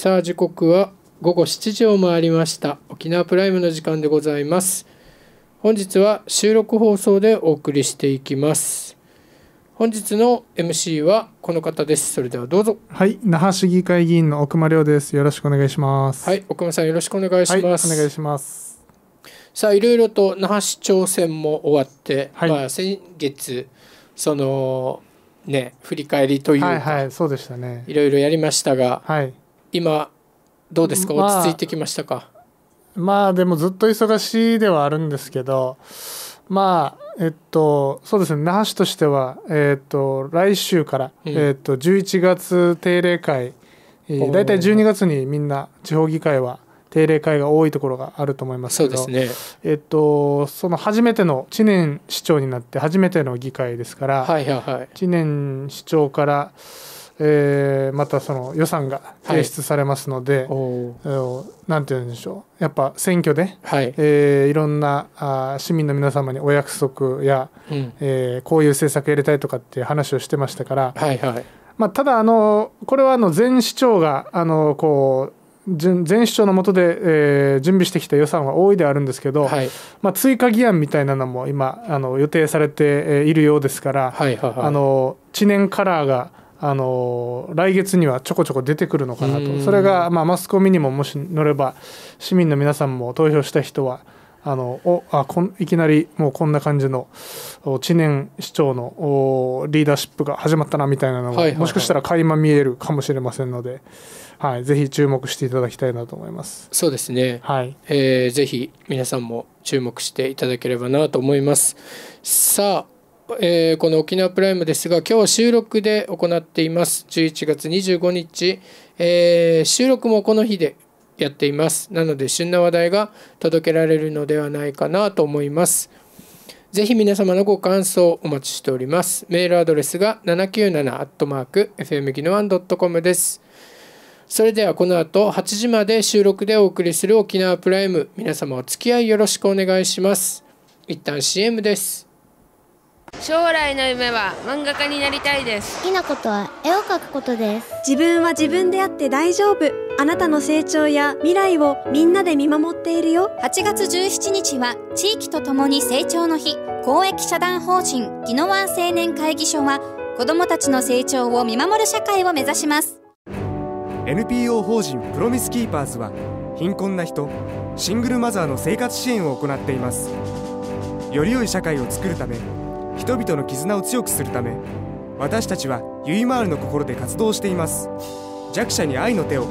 さあ時刻は午後7時を回りました沖縄プライムの時間でございます本日は収録放送でお送りしていきます本日の MC はこの方ですそれではどうぞはい那覇市議会議員の奥間亮ですよろしくお願いしますはい奥間さんよろしくお願いします、はい、お願いしますさあいろいろと那覇市長選も終わって、はい、まあ先月そのね振り返りというか、はいはい、そうでしたねいろいろやりましたが、はい、今どうですか落ち着いてきましたか、まあ、でもずっと忙しいではあるんですけどまあえっとそうですね那覇市としてはえっと来週から、うん、えっと11月定例会大体12月にみんな地方議会は定例会が多いところがあると思いますけどそうですね、えっと、その初めての知念市長になって初めての議会ですから、知念市長からえー、またその予算が提出されますので、はい、なんて言うんでしょうやっぱ選挙で、はいえー、いろんなあ市民の皆様にお約束や、うん、えー、こういう政策やりたいとかっていう話をしてましたから、はいはいまあ、ただあのこれはあの前市長があのこう前市長の下で、えー、準備してきた予算は多いであるんですけど、はい、まあ、追加議案みたいなのも今あの予定されているようですから、はいはいはい、あの知念カラーがあの来月にはちょこちょこ出てくるのかなとそれが、まあ、マスコミにももし乗れば市民の皆さんも投票した人はあのおあこんいきなりもうこんな感じの知念市長のおリーダーシップが始まったなみたいなのが、もしかしたら垣間見えるかもしれませんので、はい、ぜひ注目していただきたいなと思いますそうですね、はいえー、ぜひ皆さんも注目していただければなと思いますさあえー、この沖縄プライムですが、今日収録で行っています。11月25日、えー、収録もこの日でやっています。なので、旬な話題が届けられるのではないかなと思います。ぜひ皆様のご感想お待ちしております。メールアドレスが 797-fmginoan.com です。それではこの後8時まで収録でお送りする沖縄プライム。皆様お付き合いよろしくお願いします。一旦 CM です。将来の夢は漫画家になりたいです好きなことは絵を描くことです自分は自分であって大丈夫あなたの成長や未来をみんなで見守っているよ8月17日は地域とともに成長の日公益社団法人宜野湾青年会議所は子どもたちの成長を見守る社会を目指します NPO 法人プロミスキーパーズは貧困な人シングルマザーの生活支援を行っていますより良い社会を作るため人々の絆を強くするため私たちはゆいまーるの心で活動しています弱者に愛の手を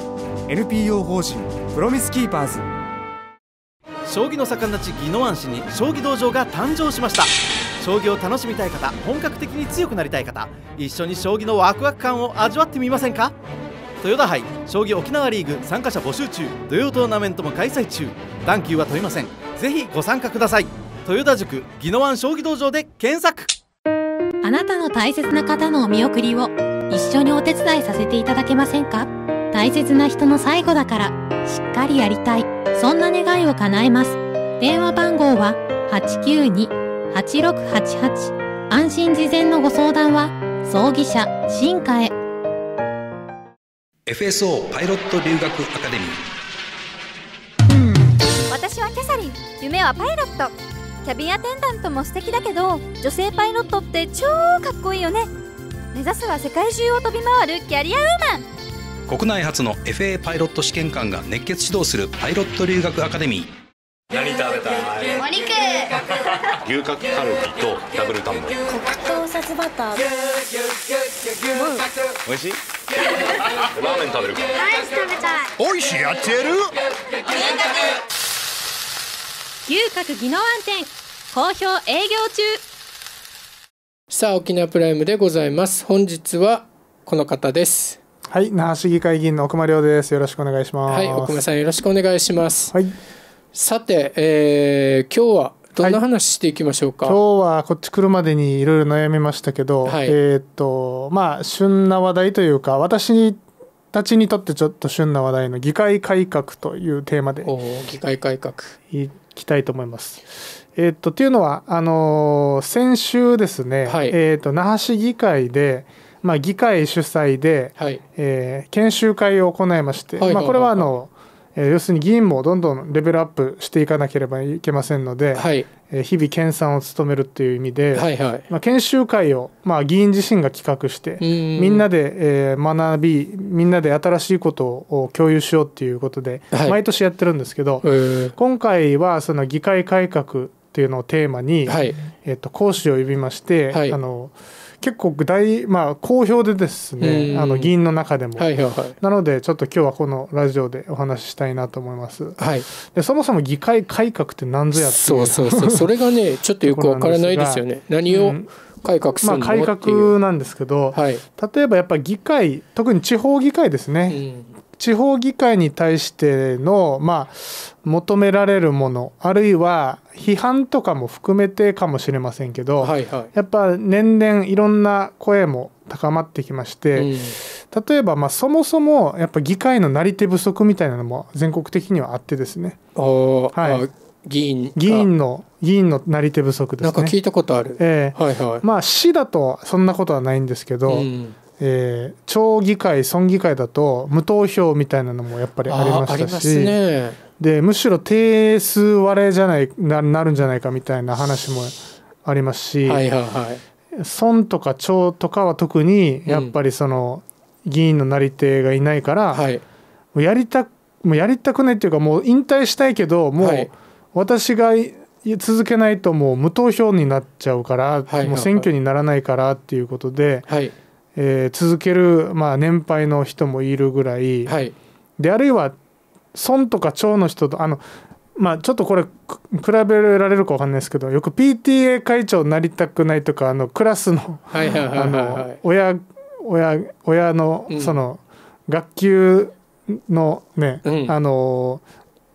NPO 法人プロミスキーパーズ将棋の盛んな地宜野湾市に将棋道場が誕生しました将棋を楽しみたい方本格的に強くなりたい方一緒に将棋のワクワク感を味わってみませんか豊田杯将棋沖縄リーグ参加者募集中土曜トーナメントも開催中段級は問いませんぜひご参加ください豊田塾宜野湾将棋道場で検索あなたの大切な方のお見送りを一緒にお手伝いさせていただけませんか大切な人の最後だからしっかりやりたいそんな願いを叶えます電話番号は892-8688安心事前のご相談は葬儀社進化へ FSO パイロット留学アカデミー私はキャサリン夢はパイロットキャビンアテンダントも素敵だけど女性パイロットって超かっこいいよね目指すは世界中を飛び回るキャリアウーマン国内初の FA パイロット試験官が熱血指導するパイロット留学アカデミー何食べたいお肉牛角カルビとダブルタンモリ黒糖さバター、うん、美味しいラーメン食べるかアイス食べたい美味しいやってる牛角牛角技能安定好評営業中さあ沖縄プライムでございます本日はこの方ですはい那覇市議会議員の奥間亮ですよろしくお願いしますはい奥間さんよろしくお願いしますはいさて、えー、今日はどんな話していきましょうか、はい、今日はこっち来るまでにいろいろ悩みましたけど、はい、えっ、とまあ旬な話題というか私にたちにとってちょっと旬な話題の議会改革というテーマで議会改革いきたいと思いますえー、っとっていうのはあのー、先週ですね、はい、えー、っと那覇市議会で、まあ、議会主催で、はい、えー、研修会を行いまして、はい、まあ、これはあの、え要するに議員もどんどんレベルアップしていかなければいけませんので、はい、え日々研鑽を務めるっていう意味で、はいはい、まあ、研修会を、まあ、議員自身が企画してみんなで、えー、学びみんなで新しいことを共有しようということで、はい、毎年やってるんですけど、今回はその議会改革っていうのをテーマに、はい、えー、と講師を呼びまして、はい、あの結構具体まあ好評でですねあの議員の中でも、はいはいはい、なのでちょっと今日はこのラジオでお話ししたいなと思います、はい、でそもそも議会改革って何ぞやってそうそうそうそれがね ちょっとよくわからないですよね何を、うん改革まあ、改革なんですけど、はい、例えばやっぱ議会特に地方議会ですね、うん、地方議会に対しての、まあ、求められるものあるいは批判とかも含めてかもしれませんけど、はいはい、やっぱ年々いろんな声も高まってきまして、うん、例えばまあそもそもやっぱ議会のなり手不足みたいなのも全国的にはあってですね。はい、議員議員の議員のなり手不足ですね。なんか聞いたことある。えーはいはい、まあ市だとそんなことはないんですけど、うんえー、町議会村議会だと無投票みたいなのもやっぱりありましたし、ね、でむしろ定数割れじゃないななるんじゃないかみたいな話もありますし、はいはいはい、村とか町とかは特にやっぱりその、議員のなり手がいないから、うんはい、もうやりたもうやりたくないっていうかもう引退したいけどもう私が続けないともう無投票になっちゃうから、はいはいはい、もう選挙にならないからっていうことで。はいえー、続ける、まあ、年配の人もいるぐらい、はい、であるいは村とか町の人とあのまあちょっとこれ比べられるか分かんないですけどよく PTA 会長になりたくないとかあのクラスの親親親のその、学級のね、うん、あの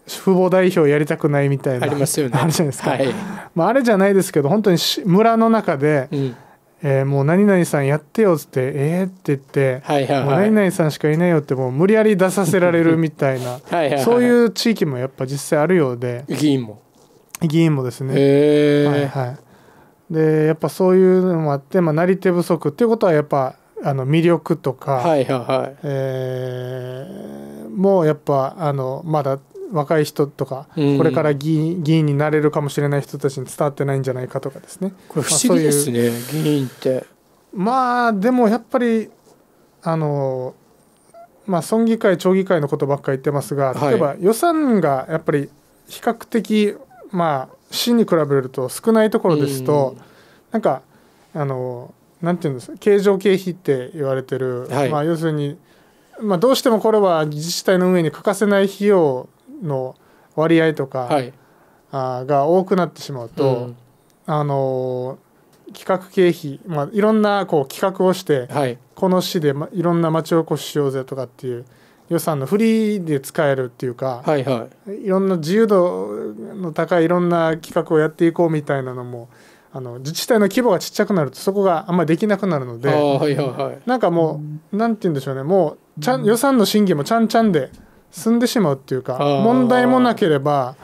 父母代表やりたくないみたいなありますよね あるじゃないですか、はい、まあ、あれじゃないですけど本当に村の中で、うんえー、もう何々さんやってよっつってえー、って言って、はいはいはい、もう何々さんしかいないよってもう無理やり出させられるみたいな はい、そういう地域もやっぱ実際あるようで議員も議員もですねはいはいでやっぱそういうのもあって、まあ、なり手不足っていうことはやっぱあの魅力とか、はいはいはい、えー、もやっぱあのまだ若い人とか、うん、これから議員議員になれるかもしれない人たちに伝わってないんじゃないかとかですね。これ不思議ですね、まあ、議員って。まあでもやっぱりあの、まあ、村議会町議会のことばっかり言ってますが例えば予算がやっぱり比較的、まあ、市に比べると少ないところですと、うん、なんかあのなんていうんですか経常経費って言われてる、はい、まあ、要するに、まあ、どうしてもこれは自治体の運営に欠かせない費用の割合とか、あが多くなってしまうと、うん、あの企画経費、まあ、いろんなこう企画をして、はい、この市で、ま、いろんな町おこししようぜとかっていう予算のフリーで使えるっていうか、はいはい、いろんな自由度の高いいろんな企画をやっていこうみたいなのもあの自治体の規模がちっちゃくなるとそこがあんまりできなくなるので、はいはい、なんかもう何て言うんでしょうねもうちゃん予算の審議もちゃんちゃんで。済んでしまうっていうか問題もなければ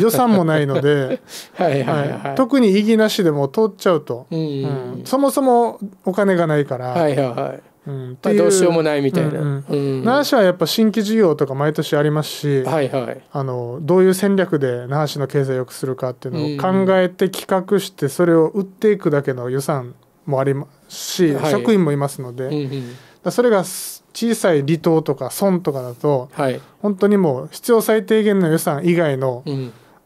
予算もないので はい、はい、特に意義なしでも通っちゃうと、うん、そもそもお金がないから。はいはいうん、どうしようもないみたいな。うんう那覇市はやっぱ新規事業とか毎年ありますし、はいはい、あのどういう戦略で那覇市の経済を良くするかっていうのを考えて企画してそれを売っていくだけの予算もありますし、はい、職員もいますので、うんうん、それが小さい離島とか村とかだと、はい、本当にもう必要最低限の予算以外の、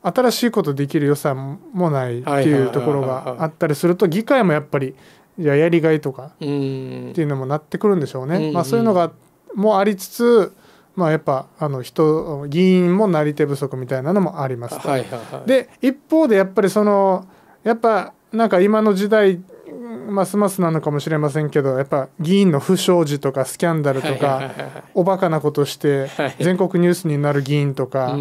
新しいことできる予算もないっていうところがあったりすると議会もやっぱりじゃやりがいとかっていうのもなってくるんでしょうね。まあ、そういうのがもありつつまあ、やっぱあの人議員もなり手不足みたいなのもありますと、はいはいはい、で一方でやっぱりそのやっぱなんか今の時代ますますなのかもしれませんけどやっぱ議員の不祥事とかスキャンダルとかおバカなことして全国ニュースになる議員とか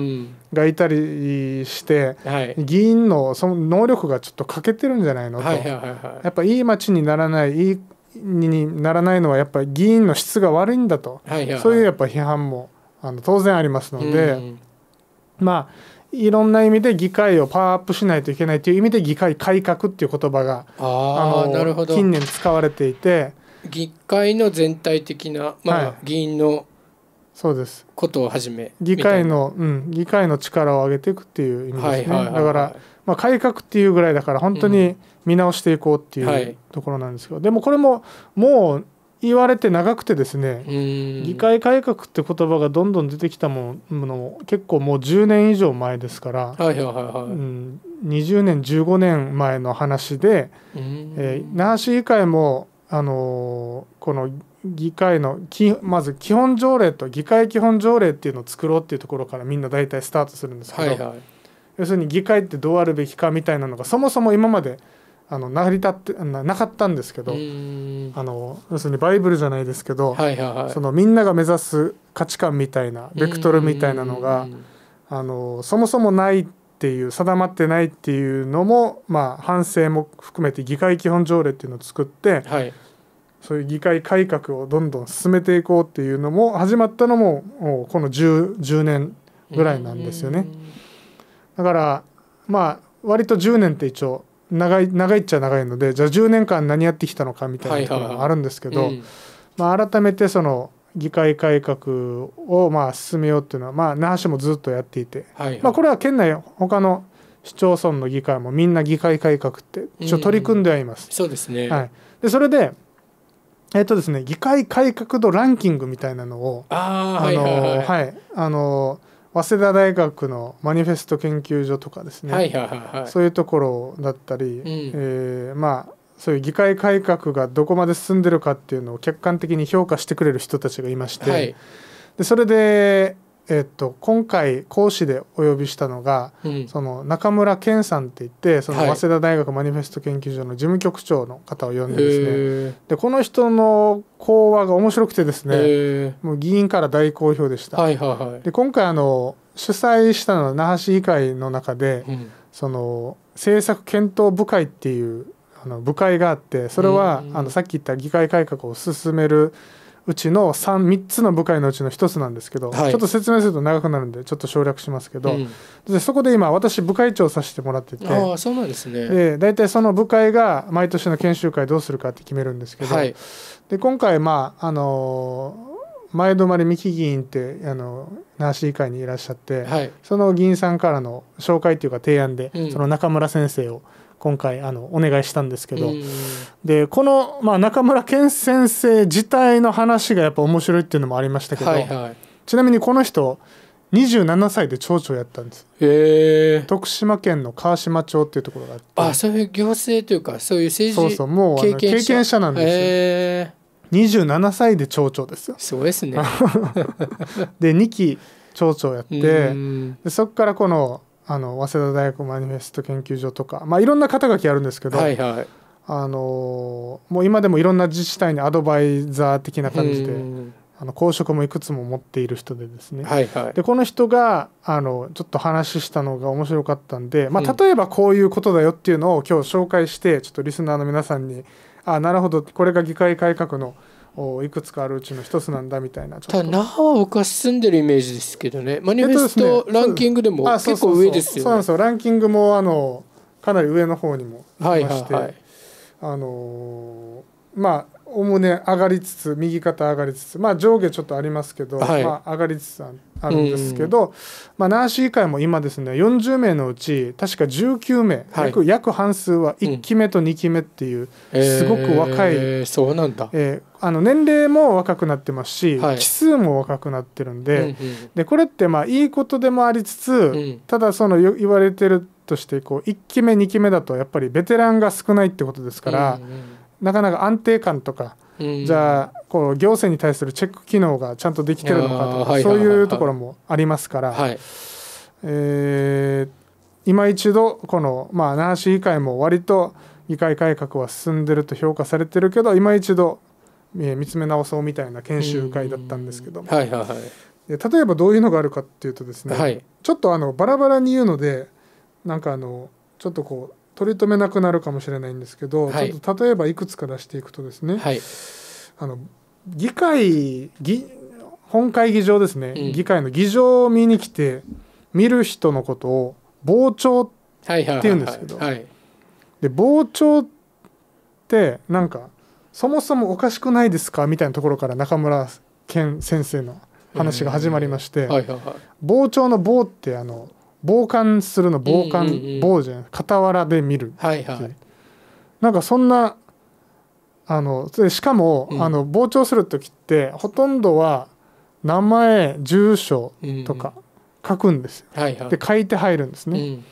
がいたりして、議員のその能力がちょっと欠けてるんじゃないのと、やっぱいい町にならないいいにならないのはやっぱ議員の質が悪いんだと、そういうやっぱ批判もあの当然ありますので、まあいろんな意味で議会をパワーアップしないといけないという意味で議会改革っていう言葉がああなるほど近年使われていて議会の全体的な、まあ、はい、議員のそうですことをはじめ議会の、うん、議会の力を上げていくっていう意味ですね、はいはいはいはい、だから、まあ、改革っていうぐらいだから本当に見直していこうっていうところなんですけど、うんでもこれももう言われて長くてですね議会改革って言葉がどんどん出てきたもの結構もう10年以上前ですから、はいはいはいうん、20年15年前の話で、えー、那覇市議会も、あのー、この議会のまず基本条例と議会基本条例っていうのを作ろうっていうところからみんな大体スタートするんですけど、はいはい、要するに議会ってどうあるべきかみたいなのがそもそも今まで。あの成り立ってなかったんですけどあの要するにバイブルじゃないですけど、はいはいはい、そのみんなが目指す価値観みたいなベクトルみたいなのがあのそもそもないっていう定まってないっていうのも、まあ、反省も含めて議会基本条例っていうのを作って、はい、そういう議会改革をどんどん進めていこうっていうのも始まったのももうこの 10, 10年ぐらいなんですよね。だからまあ割と10年って一応長い長いっちゃ長いのでじゃあ10年間何やってきたのかみたいなところもあるんですけど、まあ、改めてその議会改革をまあ進めようっていうのは、まあ、那覇市もずっとやっていて、まあ、これは県内他の市町村の議会もみんな議会改革って一応取り組んではいます。うん、そうですね、はい、でそれでえっとですね、議会改革度ランキングみたいなのをあ、あの早稲田大学のマニフェスト研究所とかですね、はいはいはいはい、そういうところだったり、うん、えー、まあそういう議会改革がどこまで進んでるかっていうのを客観的に評価してくれる人たちがいまして、はい、でそれでえっと、今回講師でお呼びしたのが、うん、その中村健さんっていってその早稲田大学マニフェスト研究所の事務局長の方を呼んでですね、はい、でこの人の講話が面白くてですねもう議員から大好評でした。はいはいはい、で今回あの主催したのは那覇市議会の中で、うん、その政策検討部会っていうあの部会があってそれは、あのさっき言った議会改革を進める、んうちの 3, 3つの部会のうちの1つなんですけど、はい、ちょっと説明すると長くなるんでちょっと省略しますけど、うん、でそこで今私部会長させてもらっててあそうなんですねで大体その部会が毎年の研修会どうするかって決めるんですけど、はい、で今回まああの前泊三木議員ってあの那覇市議会にいらっしゃって、はい、その議員さんからの紹介というか提案で、うん、その中村先生を今回あのお願いしたんですけど、でこの、まあ、中村健先生自体の話がやっぱ面白いっていうのもありましたけど、はいはい、ちなみにこの人27歳で町長やったんですへ徳島県の川島町っていうところがあってあそういう行政というかそういう政治そうそうもう経験経験者なんですよ27歳で町長ですよそうですね で2期町長やってでそこからこのあの早稲田大学マニフェスト研究所とか、まあ、いろんな肩書きあるんですけど、はいはい、あのもう今でもいろんな自治体にアドバイザー的な感じで。あの公職もいくつも持っている人でですね、はいはい、でこの人があのちょっと話したのが面白かったんで、まあ、例えばこういうことだよっていうのを今日紹介して、うん、ちょっとリスナーの皆さんにあなるほどこれが議会改革のいくつかあるうちの一つなんだみたいなただ那覇は僕は住んでるイメージですけどねマニフェストランキングでも結構上ですよね、そうなんですよランキングもあのかなり上の方にもいまして、はいはいはい、あのまあおむね上がりつつ右肩上がりつつまあ上下ちょっとありますけど、はい、まあ、上がりつつあるんですけど、うん、まあ、ナーシー会も今ですね40名のうち確か19名、はい、約約半数は1期目と2期目っていう、うん、すごく若い、えー、そうなんだ、えー、あの年齢も若くなってますし、はい、奇数も若くなってるんでうんうん、でこれってまあいいことでもありつつ、うん、ただその言われてるとしてこう1期目2期目だとやっぱりベテランが少ないってことですから。うんうんなかなか安定感とか、じゃあこう行政に対するチェック機能がちゃんとできてるのかとかそういうところもありますから、はいえー、今一度この、まあ、那覇市議会も割と議会改革は進んでると評価されてるけど今一度見つめ直そうみたいな研修会だったんですけども、はいはい例えばどういうのがあるかっていうとですね、はい、ちょっとあのバラバラに言うのでなんかあのちょっとこう取り留めなくなるかもしれないんですけど、はい、ちょっと例えばいくつか出していくとですね、はい、あの議会議本会議場ですね、うん、議会の議場を見に来て見る人のことを傍聴って言うんですけど、で傍聴ってなんかそもそもおかしくないですかみたいなところから中村健先生の話が始まりまして、傍聴の「傍」ってあの傍観するの傍観、うんうんうん、傍じゃい傍らで見るはいはいなんかそんなあのしかも、うん、あの傍聴する時ってほとんどは名前住所とか書くんですよ、うんうんはいはい、で書いて入るんですね、うん、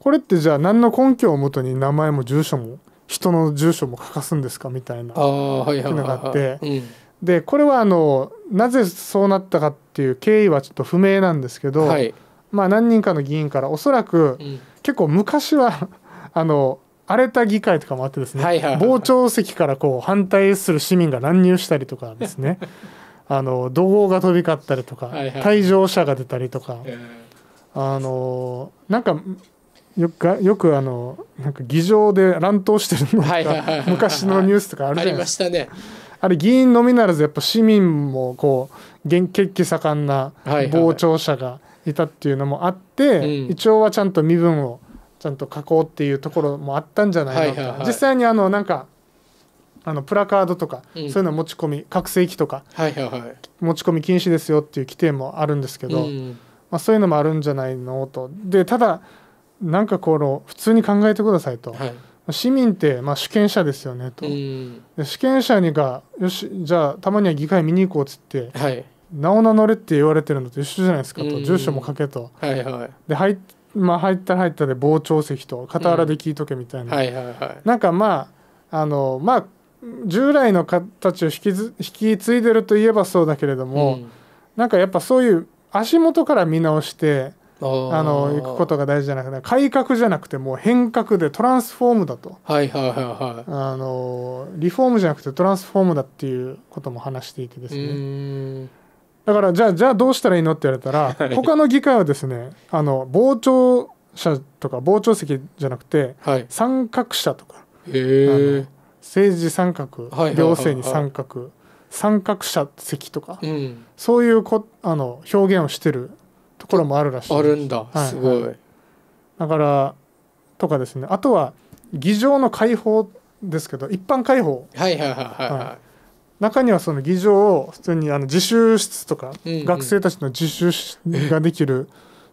これってじゃあ何の根拠をもとに名前も住所も人の住所も書かすんですかみたいなのがあって、でこれはあのなぜそうなったかっていう経緯はちょっと不明なんですけど、はい、まあ、何人かの議員からおそらく、結構昔は あの荒れた議会とかもあってですね、傍聴席からこう反対する市民が乱入したりとかですね あの怒号が飛び交ったりとか、はいはい、退場者が出たりとか、えー、あのなんかよくよくあのなんか議場で乱闘してるのとか、はいはいはい昔のニュースとかあるじゃないですか。ありましたねあれ議員のみならずやっぱ市民もこう元血気盛んな傍聴者がいたっていうのもあって、うん、一応はちゃんと身分をちゃんと書こうっていうところもあったんじゃないか、はいはい、実際にあのなんかあのプラカードとか、うん、そういうの持ち込み拡声器とか、はいはいはい、持ち込み禁止ですよっていう規定もあるんですけど、うん、まあ、そういうのもあるんじゃないのとでただなんかこの普通に考えてくださいと、はい、市民ってまあ主権者ですよねと、うん、主権者にがよしじゃあたまには議会見に行こうっつって、なお名乗れって言われてるのと一緒じゃないですかと、住所も書けと、はいはい、で入っまあ、入った入ったで傍聴席と傍らで聞いとけみたいな、うんはいはいはい、なんかまああのまあ従来の形を引きず引き継いでるといえばそうだけれども、うん、なんかやっぱそういう足元から見直してあの行くことが大事じゃなくて改革じゃなくてもう変革でトランスフォームだと、はいはいはいはい、あのリフォームじゃなくてトランスフォームだっていうことも話していてですね。だからじゃあじゃあどうしたらいいのって言われたら、はい、他の議会はですねあの傍聴者とか傍聴席じゃなくて、はい、者とか政治三角、行政に三角、はい者席とか、うん、そういうこあの表現をしてるところもあるらしいあるんだすごい、はいはい、だからとかですねあとは議場の開放ですけど一般開放はいはいはいはい、はい中にはその議場を普通にあの自習室とか、うんうん、学生たちの自習ができる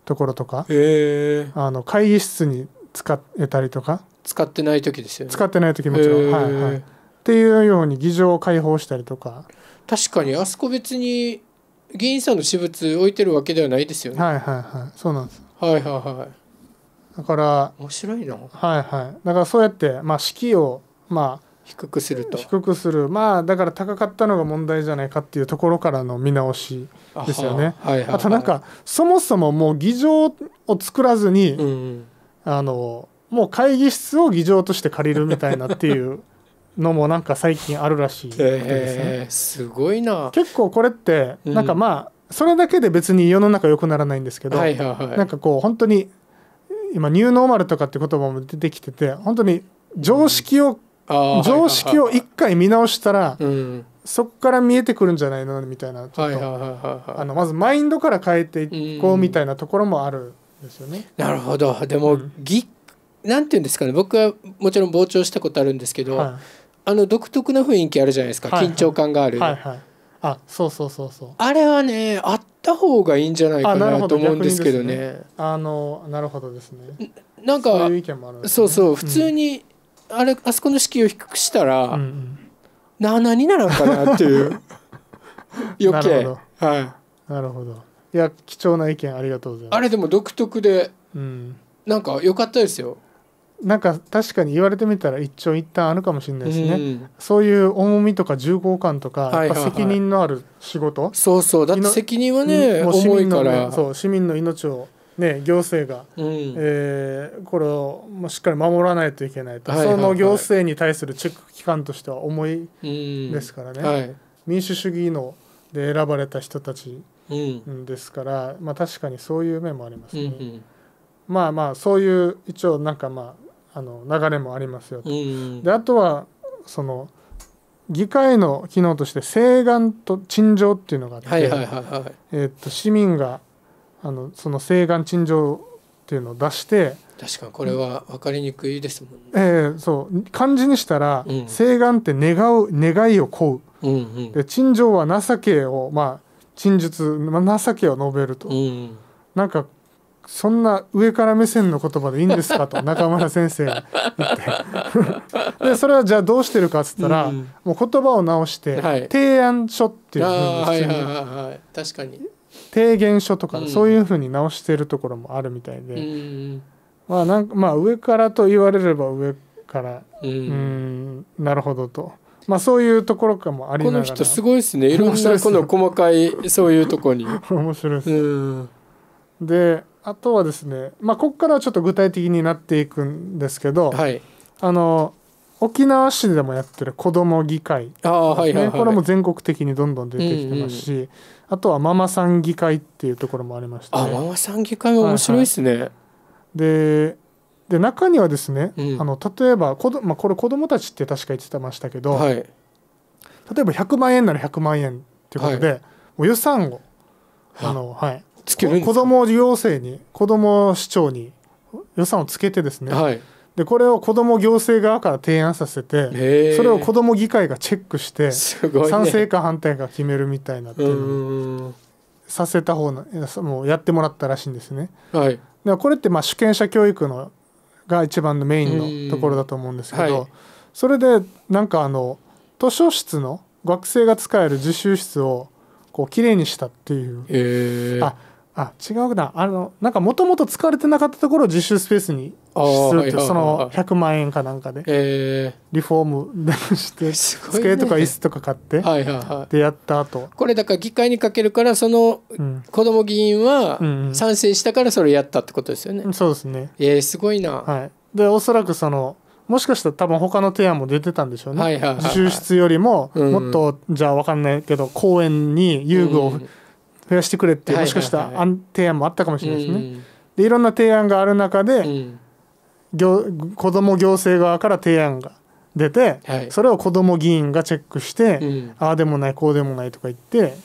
ところとか、えー、あの会議室に使えたりとか使ってない時ですよね使ってない時もちろん、えー、はいはいっていうように議場を開放したりとか確かにあそこ別に議員さんの私物置いてるわけではないですよねはいはいはいそうなんですはいはいはいだから面白いなはいはいだからそうやってまあ式をまあ低くすると低くするまあだから高かったのが問題じゃないかっていうところからの見直しですよね。あはいあとなんかそもそももう議場を作らずに、うん、あのもう会議室を議場として借りるみたいなっていう。のもなんか最近あるらしいですね、えー、すごいな結構これってなんかまあ、それだけで別に世の中良くならないんですけど、はいなんかこう本当に今ニューノーマルとかって言葉も出てきてて本当に常識を常識を一回見直したら、そこから見えてくるんじゃないのみたいなちょっとまずマインドから変えていこうみたいなところもあるんですよね。なるほどでも、うん、ぎなんていうんですかね僕はもちろん傍聴したことあるんですけど、はい、あの独特な雰囲気あるじゃないですか、緊張感がある。はいはいあそうそうそうそうあれはねあった方がいいんじゃないかなと思うんですけどねあ、のなるほどですねなんかそうそう普通にあれあそこの式を低くしたら、うん、な何にならんかなっていう 余計はいなるほどいや貴重な意見ありがとうございますあれでも独特で、うん、なんか良かったですよなんか確かに言われてみたら一長一短あるかもしれないですね、うん、そういう重みとか重厚感とか、はい責任のある仕事そうそうだって責任はね、重いから、そう市民の命をね、行政が、うん、えー、これをしっかり守らないといけないと、はいはいはい、その行政に対するチェック機関としては重いですからね、はい、民主主義ので選ばれた人たちですから、うん、まあ、確かにそういう面もありますね。うんうん、まあまあそういう一応なんかまああの流れもありますよと。うん、であとはその議会の機能として請願と陳情っていうのがあって、えと市民があのその西岸陳情っていうのを出して確かこれは分かりにくいですもんね。えー、そう漢字にしたら、うん、って願う願いを請う、うんうん、で陳情は情けをまあ陳述、まあ、情けを述べると、うんうん、なんかそんな上から目線の言葉でいいんですかと 中村先生が言って でそれはじゃあどうしてるかっつったら、うん、もう言葉を直して、提案書っていうふうに、確かに提言書とか、そういうふうに直してるところもあるみたいで、うん、まあなんかまあ上からと言われれば上からうんなるほどと。まあそういうところかもありながらこの人すごいですねいろんな この細かいそういうとこに面白いです、であとはですね、まあ、ここからちょっと具体的になっていくんですけど、はい、あの沖縄市でもやってる子ども議会、あ、はいこれも全国的にどんどん出てきてますし、うんうん、あとはママさん議会っていうところもありまして、あママさん議会も面白いですね。はいはい、でで中にはですね、うん、あの例えば子ど、まあ、これ子どもたちって確か言ってましたけど、はい、例えば100万円なら100万円っていうことで、はい、予算をあの、はい、つける子ども行政に子ども市長に予算をつけてですね、はい、でこれを子ども行政側から提案させてそれを子ども議会がチェックして、ね、賛成か反対か決めるみたいなっていうさせた方のもうやってもらったらしいんですね。はい、でこれってまあ主権者教育のが一番のメインのところだと思うんですけど、はい、それでなんかあの図書室の学生が使える自習室をこう綺麗にしたっていう、えー、ああ違うなあのなんかもともと使われてなかったところを実習スペースにするってその100万円かなんかでリフォームして 机とか椅子とか買ってでやった後これだから議会にかけるからその子供議員は賛成したからそれやったってことですよねそうですねえー、すごいなはいでおそらくそのもしかしたら多分他の提案も出てたんでしょうね。自習室よりももっと、じゃあ分かんないけど公園に遊具を増やしてくれってもしかしたら提案もあったかもしれないですね。でいろんな提案がある中で、うん、子ども行政側から提案が出て、それを子ども議員がチェックして、ああでもないこうでもないとか言って、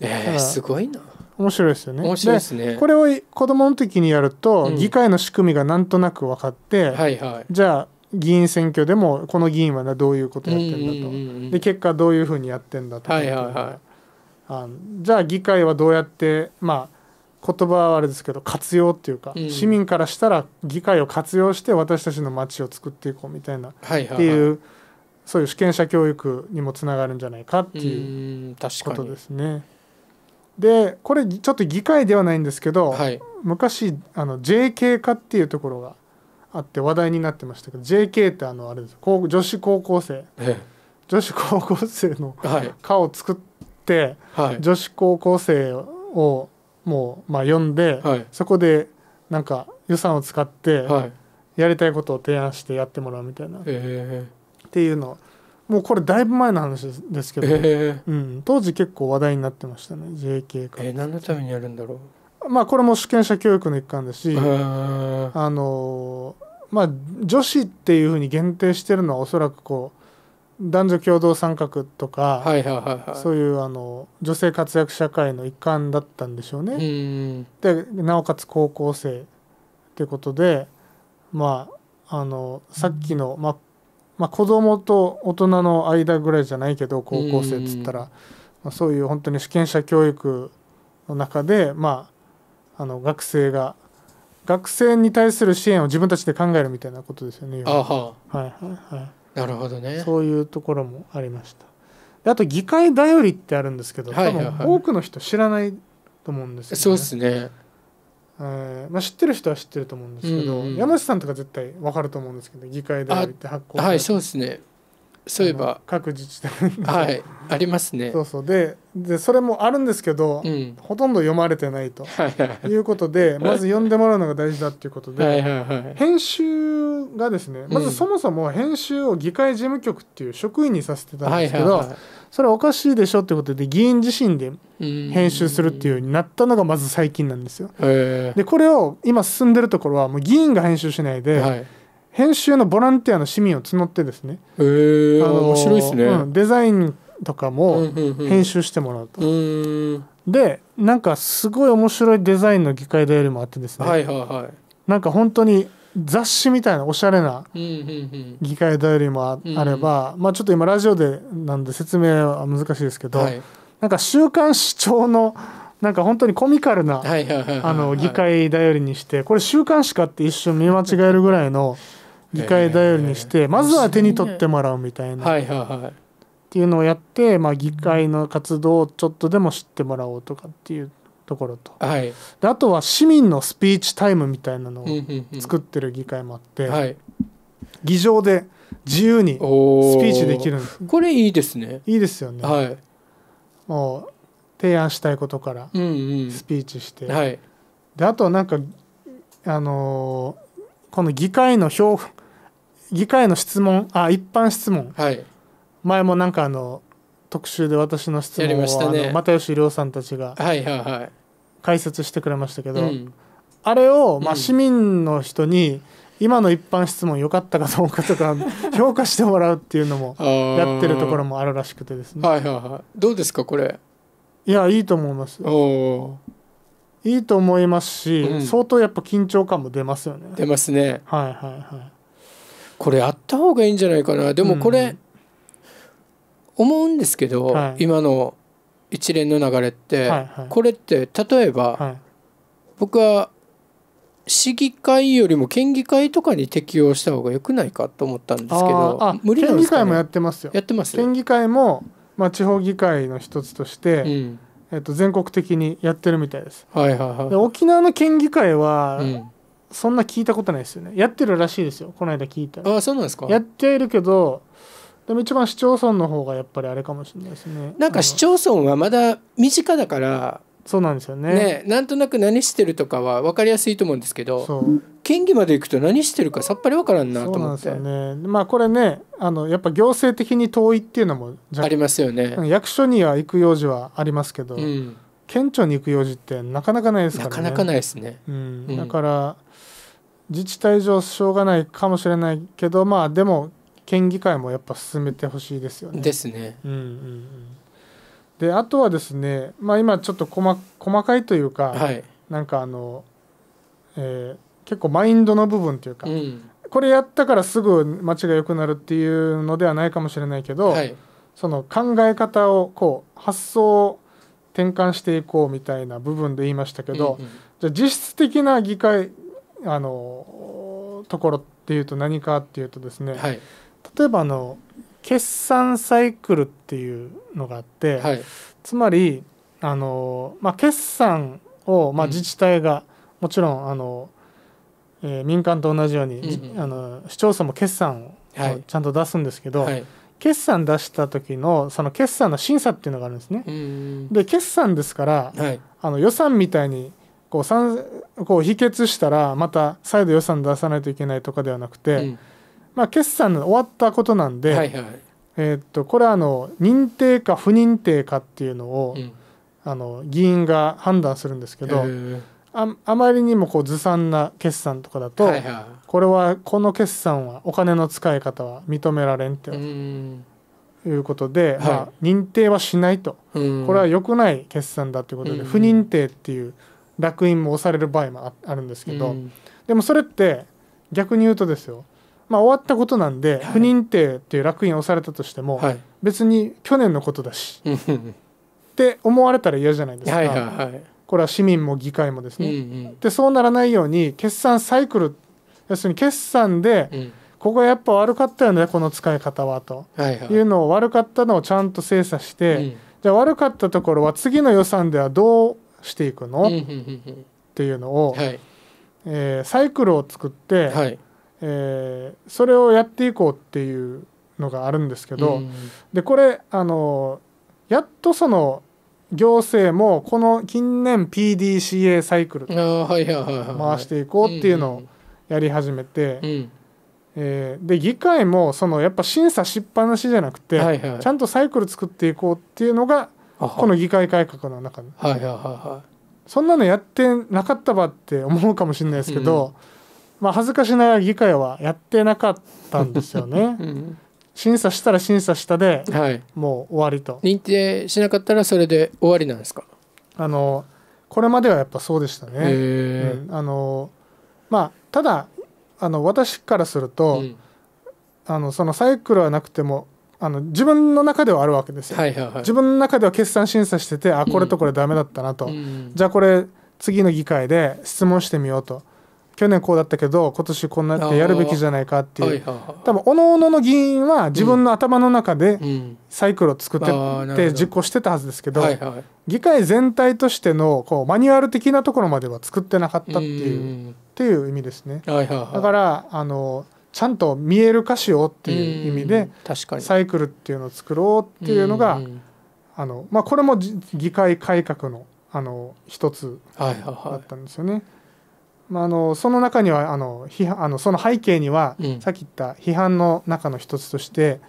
えー、すごいな面白いですよね。面白いですねこれを子どもの時にやると、議会の仕組みがなんとなく分かって、はいはい、じゃあ議員選挙でもこの議員はどういうことやってんだと、で結果どういうふうにやってんだとか。はいはいはいあのじゃあ議会はどうやってまあ言葉はあれですけど活用っていうか、うん市民からしたら議会を活用して私たちの街を作っていこうみたいなっていう、そういう主権者教育にもつながるんじゃないかっていうことですね。でこれちょっと議会ではないんですけど、はい昔あの JK 化っていうところがあって話題になってましたけど JK ってあのあれです高女子高校生女子高校生のえを作っ、はい、女子高校生をもう、まあ、呼んで、はい、そこでなんか予算を使って、やりたいことを提案してやってもらうみたいな、えー、っていうのもうこれだいぶ前の話ですけど、えー、うん、当時結構話題になってましたね JK から。えー、何のためにやるんだろうまあこれも主権者教育の一環ですし、えー、あのまあ女子っていうふうに限定してるのはおそらくこう男女共同参画とか、そういうあの女性活躍社会の一環だったんでしょうね。でなおかつ高校生っていうことでまああのさっきの、まあまあ、子供と大人の間ぐらいじゃないけど高校生っつったら、まあ、そういう本当に主権者教育の中で、まあ、あの学生が学生に対する支援を自分たちで考えるみたいなことですよね。ははいはいはいなるほどねそういうところもありましたあと議会だよりってあるんですけど、はいはいはい、多分多くの人知らないと思うんですよねそうですねえーまあ、知ってる人は知ってると思うんですけど、うんうん、山下さんとか絶対分かると思うんですけど議会だよりって発行はいそうですねそういえば各自治体はいありますねそうそうででそれもあるんですけど、うん、ほとんど読まれてないということでまず読んでもらうのが大事だっていうことではい、編集がですねまずそもそも編集を議会事務局っていう職員にさせてたんですけど、それおかしいでしょってことで議員自身で編集するっていうようになったのがまず最近なんですよ。でこれを今進んでるところはもう議員が編集しないで、はい編集のボランティアの市民を募ってですね、えー、あの面白いですね、うん、デザインとかも編集してもらうと、うんうん、でなんかすごい面白いデザインの議会だよりもあってですね、はいはいはい、なんか本当に雑誌みたいなおしゃれな議会だよりもあれば、まあ、ちょっと今ラジオでなんで説明は難しいですけど、はい、なんか週刊誌調のなんか本当にコミカルな議会だよりにしてこれ週刊誌かって一瞬見間違えるぐらいの議会頼りにして、まずは手に取ってもらうみたいな、はいはいはい、っていうのをやって、まあ、議会の活動をちょっとでも知ってもらおうとかっていうところと、はい、であとは市民のスピーチタイムみたいなのを作ってる議会もあって、はい、議場で自由にスピーチできるこれいいですねいいですよね、はい、もう提案したいことからスピーチして、うんうん、はい、であとなんかあのー、この議会の評議会の質問あ一般質問、はい、前もなんかあの特集で私の質問をました、ね、又吉亮さんたちが解説してくれましたけど、はいはいはい、あれを、まあ、市民の人に、うん今の一般質問良かったかどうかとか 評価してもらうっていうのもやってるところもあるらしくてですね。はいはいはい、どうですかこれいやいいと思います。おいいと思いますし、うん、相当やっぱ緊張感も出ますよね。出ますね。はいはいはい。これやった方がいいんじゃないかなでもこれ、思うんですけど、はい、今の一連の流れって、はいはい、これって例えば、はい、僕は市議会よりも県議会とかに適用した方がよくないかと思ったんですけどあ無理なすね、県議会もやってますよやってます県議会も、まあ、地方議会の一つとして、うんえっと、全国的にやってるみたいです、はいはいはい、沖縄の県議会は、うんそんな聞いたことないですよねやってるらしいですよこの間聞いたらあそうなんですかやっているけどでも一番市町村の方がやっぱりあれかもしれないですねなんか市町村はまだ身近だからそうなんですよねねなんとなく何してるとかは分かりやすいと思うんですけど県議まで行くと何してるかさっぱり分からんなと思ってそうなんですよねまあこれねあのやっぱ行政的に遠いっていうのもありますよね役所には行く用事はありますけど、うん県庁に行く用事ってなかなかないですからねなかなかないですね、うん、うん、だから自治体上しょうがないかもしれないけどまあでも県議会もやっぱ進めてほしいですよねですねうんうんうんであとはですね、まあ、今ちょっと細細かいというか、はい、なんかあの、えー、結構マインドの部分というか、うん、これやったからすぐ街が良くなるっていうのではないかもしれないけど、はい、その考え方をこう発想を転換していこうみたいな部分で言いましたけど、うんうん、じゃあ実質的な議会あのところっていうと何かっていうとですね、はい、例えばあの決算サイクルっていうのがあって、はい、つまりあの、まあ、決算を、まあ、自治体が、うん、もちろんあの、えー、民間と同じように、うんうん、あの市町村も決算をちゃんと出すんですけど、はい決算出した時のその決算の審査っていうのがあるんですね。で決算ですから、はい、あの予算みたいにこうこう否決したらまた再度予算出さないといけないとかではなくて、うん、まあ、決算の終わったことなんで、はいはい、えー、っとこれはあの認定か不認定かっていうのを、うん、あの議員が判断するんですけど、えー、ああまりにもこうずさんな決算とかだと、はいはい、これはこの決算はお金の使い方は認められんっていうことで、はい、まあ、認定はしないとこれは良くない決算だということで不認定っていう烙印も押される場合もあるんですけどでもそれって逆に言うとですよまあ、終わったことなんで、不認定っていう烙印を押されたとしても、別に去年のことだしって思われたら嫌じゃないですか。これは市民も議会もですね、うんうん、でそうならないように決算サイクル要するに決算で、うん、ここはやっぱ悪かったよねこの使い方はと、はいはい、うのを悪かったのをちゃんと精査して、うん、じゃ悪かったところは次の予算ではどうしていくの、うんうんうんうん、っていうのを、はい、えー、サイクルを作って、はい、えー、それをやっていこうっていうのがあるんですけど、うん、でこれあのやっとその行政もこの近年 PDCA サイクル回していこうっていうのをやり始めて、えー、で議会もそのやっぱ審査しっぱなしじゃなくて、ちゃんとサイクル作っていこうっていうのがこの議会改革の中で、はいはいそんなのやってなかったばって思うかもしれないですけど、うん、まあ、恥ずかしながら議会はやってなかったんですよね。うん審査したら審査したで、はい、もう終わりと認定しなかったらそれで終わりなんですかあのこれまではやっぱそうでしたね、うん、あのまあただあの私からすると、うん、あのそのサイクルはなくてもあの自分の中ではあるわけですよ、はいはいはい、自分の中では決算審査しててあこれとこれダメだったなと、うん、じゃあこれ次の議会で質問してみようと去年こうだったけど今年こんなってやるべきじゃないかっていう多分おののの議員は自分の頭の中でサイクルを作ってって実行してたはずですけど議会全体としてのこうマニュアル的なところまでは作ってなかったっていうっていう意味ですね。だからあのちゃんと見える化しようっていう意味でサイクルっていうのを作ろうっていうのがあの、まあ、これも議会改革のあの一つだったんですよね。はいははいまあ、あのその中にはあの批判あのその背景には、うん、さっき言った批判の中の一つとして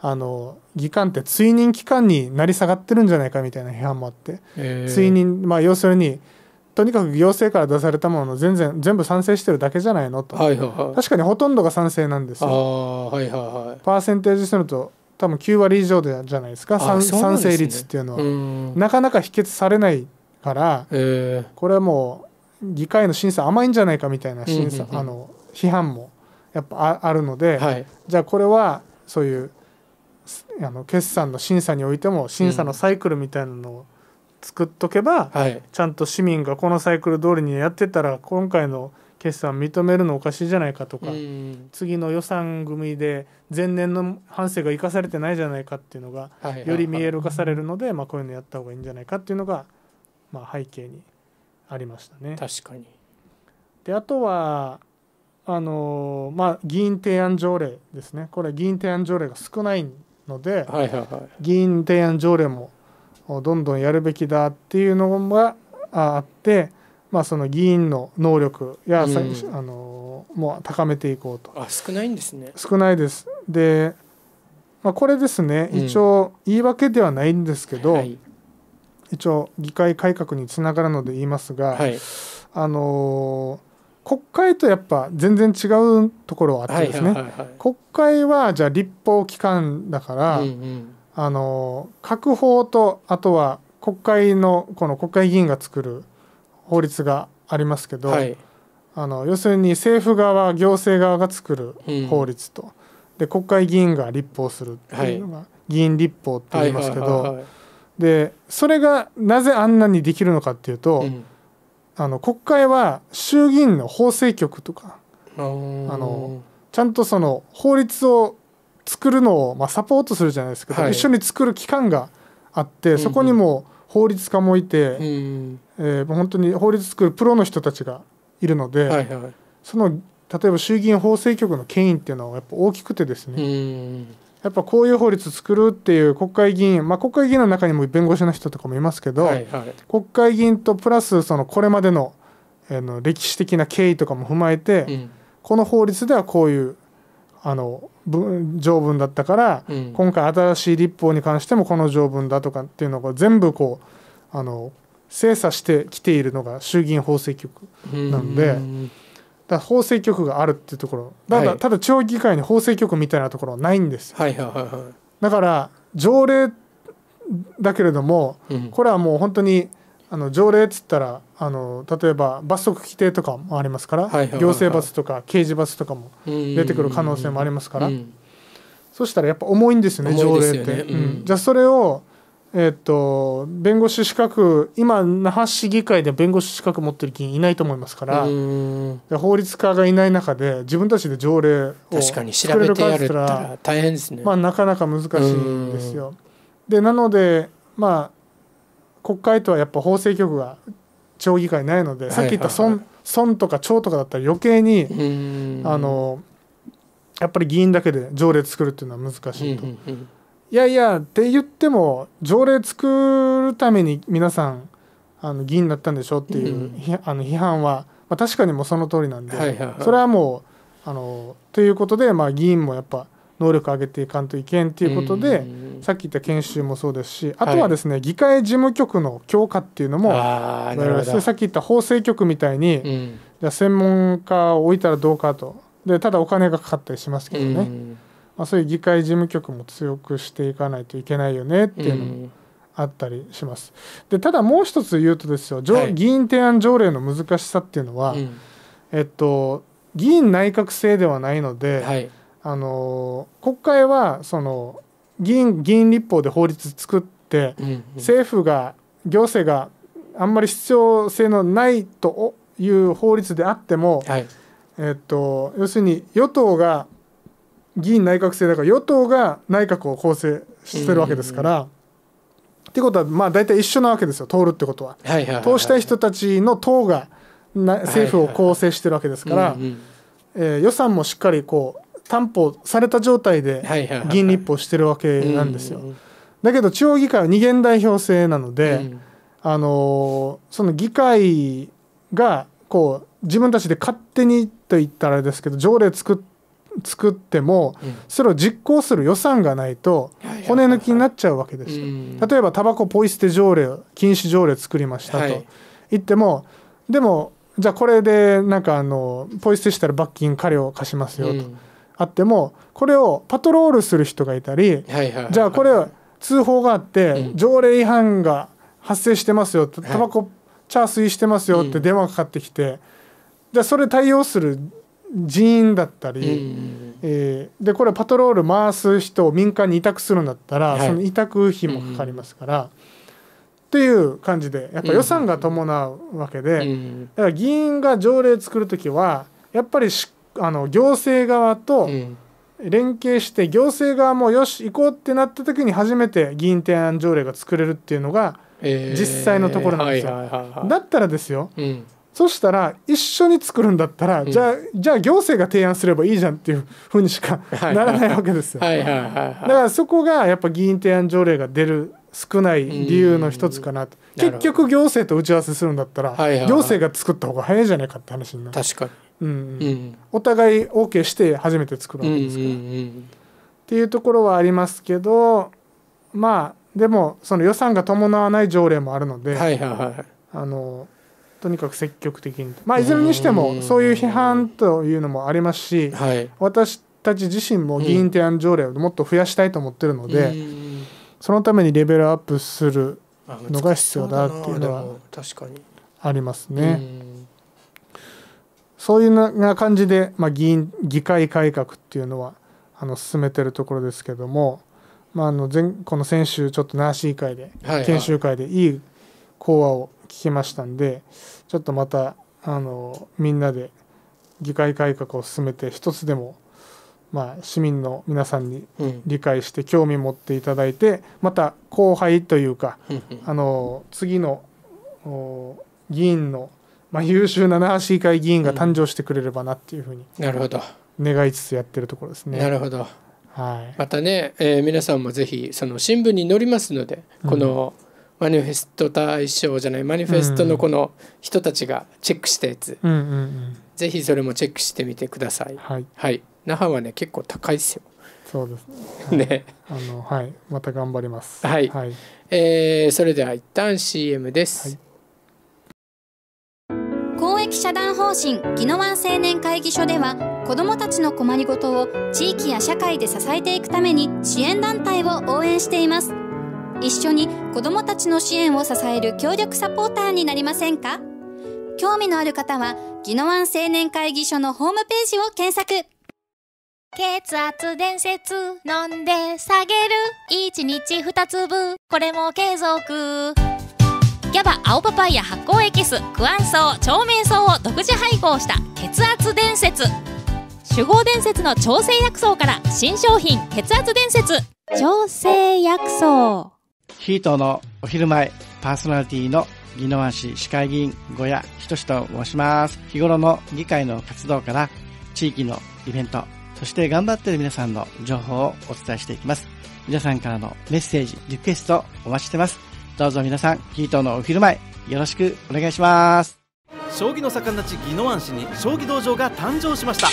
あの議官って追認機関になり下がってるんじゃないかみたいな批判もあって、えー、追認、まあ、要するにとにかく行政から出されたもの全然全部賛成してるだけじゃないのと、はいはいはい、確かにほとんどが賛成なんですよ。はいはいはい、パーセンテージすると多分9割以上でじゃないですか賛成率っていうのはなかなか否決されないから、えー、これはもう議会の審査甘いんじゃないかみたいな審査、うんうんうん、あの批判もやっぱあるので、はい、じゃあこれはそういうあの決算の審査においても審査のサイクルみたいなのを作っとけば、うんはい、ちゃんと市民がこのサイクル通りにやってたら今回の決算認めるのおかしいじゃないかとか、うん、次の予算組で前年の反省が生かされてないじゃないかっていうのがより見える化されるので、まあ、こういうのやった方がいいんじゃないかっていうのが、まあ、背景にありましたね。確かにであとはあのまあ、議員提案条例ですねこれ議員提案条例が少ないので、はいはいはい、議員提案条例もどんどんやるべきだっていうのがあって、まあ、その議員の能力や、うん、あのもう高めていこうとあ少ないんですね少ないですで、まあ、これですね、一応言い訳ではないんですけど、はい、一応議会改革につながるので言いますが、はい、あのー、国会とやっぱ全然違うところはあってですね、はいはいはいはい、国会はじゃあ立法機関だから、うんうん、あのー、各法とあとは国会のこの国会議員が作る法律がありますけど、はい、あの要するに政府側行政側が作る法律と、うん、で国会議員が立法するっていうのが、は議員立法って言いますけど。はいはいはいはいでそれがなぜあんなにできるのかっていうと、うん、あの国会は衆議院の法制局とかあのちゃんとその法律を作るのを、まあ、サポートするじゃないですか、はい、一緒に作る機関があってそこにも法律家もいて、うん、えー、本当に法律作るプロの人たちがいるので、はいはい、その例えば衆議院法制局の権威っていうのはやっぱ大きくてですね、うんやっぱこういう法律作るっていう国会議員、まあ、国会議員の中にも弁護士の人とかもいますけど、はいはい、国会議員とプラスそのこれまでの,、えの歴史的な経緯とかも踏まえて、うん、この法律ではこういうあの条文だったから、うん、今回新しい立法に関してもこの条文だとかっていうのが全部こうあの精査してきているのが衆議院法制局なので。うんだ法制局があるっていうところただ,、ただ地方議会に法制局みたいなところはないんですはいはいはいだから条例だけれども、これはもう本当にあの条例っつったらあの例えば罰則規定とかもありますから、行政罰とか刑事罰とかも出てくる可能性もありますから、そしたらやっぱ重いんですよね条例って、うんじゃあそれをえっと、弁護士資格今那覇市議会で弁護士資格持ってる議員いないと思いますから法律家がいない中で自分たちで条例を作れるかって言ったら大変ですね、まあ、なかなか難しいんですよ。でなのでまあ国会とはやっぱ法制局が町議会ないので、さっき言った村,、村とか町とかだったら余計にあのやっぱり議員だけで条例作るっていうのは難しいと。いやいやって言っても条例作るために皆さんあの議員だったんでしょっていう、うん、あの批判は、まあ、確かにもその通りなんで、はいはいはい、それはもうあのということで、まあ、議員もやっぱ能力上げていかんといけんっていうことで、うん、さっき言った研修もそうですしあとはですね、はい、議会事務局の強化っていうのもさっき言った法制局みたいに、うん、じゃ専門家を置いたらどうかとでただお金がかかったりしますけどね。まあ、そういう議会事務局も強くしていかないといけないよねっていうのもあったりします。でただもう一つ言うとですよ、はい、議員提案条例の難しさっていうのは、うん、えっと、議員内閣制ではないので、はい、あの国会はその議員議員立法で法律作って、うんうん、政府が行政があんまり必要性のないという法律であっても、はい、えっと、要するに与党が議院内閣制だから与党が内閣を構成してるわけですから。ってことはまあ大体一緒なわけですよ通るってことは,、通したい人たちの党が政府を構成してるわけですから予算もしっかりこう担保された状態で議員立法してるわけなんですよ。だけど地方議会は二元代表制なので、うん、あのその議会がこう自分たちで勝手にと言ったらあれですけど条例作って作っても、それを実行する予算がないと骨抜きになっちゃうわけですよ。例えばタバコポイ捨て条例禁止条例作りましたと言っても、でもじゃあこれでなんかあのポイ捨てしたら罰金過料貸しますよと、あってもこれをパトロールする人がいたり、じゃあこれ通報があって条例違反が発生してますよタバコチャーしてますよって電話かかってきて、じゃあそれ対応する人員だったり、ええー、でこれパトロール回す人を民間に委託するんだったら、はい、その委託費もかかりますから、うん、っていう感じでやっぱ予算が伴うわけで、うん、だから議員が条例作る時はやっぱりしあの行政側と連携して行政側もよし行こうってなった時に初めて議員提案条例が作れるっていうのが実際のところなんですよ。だったらですよ、うんそしたら一緒に作るんだったら、うん、じゃあじゃあ行政が提案すればいいじゃんっていうふうにしかならないわけですよ。だからそこがやっぱ議員提案条例が出る少ない理由の一つかなと結局行政と打ち合わせするんだったら、行政が作った方が早いじゃないかって話になる確かに、うんお互い OK して初めて作るわけですから、っていうところはありますけどまあでもその予算が伴わない条例もあるので、はいはい、あのとにかく積極的に、まあ、いずれにしてもそういう批判というのもありますし、はい、私たち自身も議員提案条例をもっと増やしたいと思ってるので、うん、そのためにレベルアップするのが必要だっていうのはありますね。そういうな感じで、まあ、議員議会改革っていうのはあの進めてるところですけども、まあ、あの前この先週ちょっとナーシー会で、研修会でいい講話を聞きましたんでちょっとまたあのみんなで議会改革を進めて一つでも、まあ、市民の皆さんに理解して興味持っていただいて、うん、また後輩というかあの次の議員の、まあ、優秀な那覇市議会議員が誕生してくれればなっていうふうに、なるほど願いつつやってるところですね。なるほどはい、またね、えー、皆さんもぜひその新聞に載りますのでこの、うんマニフェスト大賞じゃないマニフェストのこの人たちがチェックしたやつ、うんうんうん、ぜひそれもチェックしてみてください、はい、はい、那覇はね結構高いですよそうですね、はい、ねあのはいまた頑張りますはい、はい、えー、それでは一旦 CM です、公益社団法人宜野湾青年会議所では子どもたちの困りごとを地域や社会で支えていくために支援団体を応援しています一緒に子どもたちの支援を支える協力サポーターになりませんか興味のある方は、宜野湾青年会議所のホームページを検索。血圧伝説飲んで下げる1日2粒これも継続ギャバ青パパイヤ発酵エキスクアンソウ長命草を独自配合した血圧伝説手豪伝説の調整薬草から新商品血圧伝説調整薬草ヒートのお昼前、パーソナリティの宜野湾市市会議員小屋仁と申します。日頃の議会の活動から、地域のイベント、そして頑張っている皆さんの情報をお伝えしていきます。皆さんからのメッセージ、リクエストお待ちしてます。どうぞ皆さん、ヒートのお昼前、よろしくお願いします。将棋の盛んな地宜野湾市に将棋道場が誕生しました。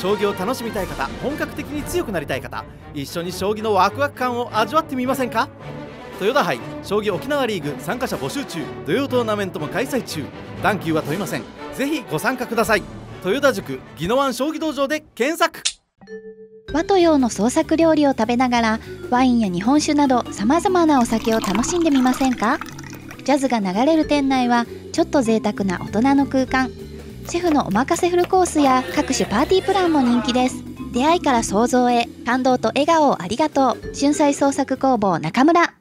将棋を楽しみたい方、本格的に強くなりたい方、一緒に将棋のワクワク感を味わってみませんか豊田杯将棋沖縄リーグ参加者募集中土曜トーナメントも開催中段級は問いませんぜひご参加ください豊田塾宜野湾将棋道場で検索和と洋の創作料理を食べながらワインや日本酒などさまざまなお酒を楽しんでみませんかジャズが流れる店内はちょっと贅沢な大人の空間シェフのおまかせフルコースや各種パーティープランも人気です出会いから想像へ感動と笑顔をありがとう春菜創作工房中村